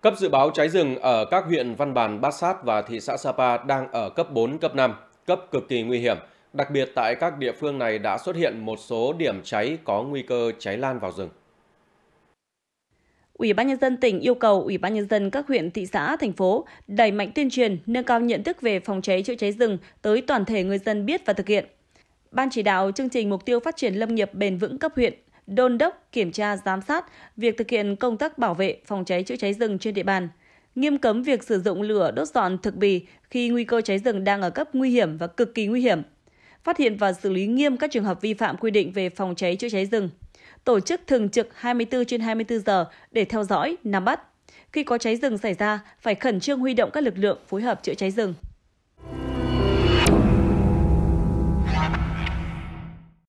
Cấp dự báo cháy rừng ở các huyện Văn Bàn, Bát Sát và thị xã Sapa đang ở cấp 4, cấp 5, cấp cực kỳ nguy hiểm. Đặc biệt tại các địa phương này đã xuất hiện một số điểm cháy có nguy cơ cháy lan vào rừng. Ủy ban nhân dân tỉnh yêu cầu Ủy ban nhân dân các huyện, thị xã, thành phố đẩy mạnh tuyên truyền, nâng cao nhận thức về phòng cháy chữa cháy rừng tới toàn thể người dân biết và thực hiện. Ban chỉ đạo chương trình mục tiêu phát triển lâm nghiệp bền vững cấp huyện đôn đốc, kiểm tra, giám sát việc thực hiện công tác bảo vệ, phòng cháy chữa cháy rừng trên địa bàn, nghiêm cấm việc sử dụng lửa đốt dọn thực bì khi nguy cơ cháy rừng đang ở cấp nguy hiểm và cực kỳ nguy hiểm, phát hiện và xử lý nghiêm các trường hợp vi phạm quy định về phòng cháy chữa cháy rừng, tổ chức thường trực 24 trên 24 giờ để theo dõi, nắm bắt. Khi có cháy rừng xảy ra, phải khẩn trương huy động các lực lượng phối hợp chữa cháy rừng.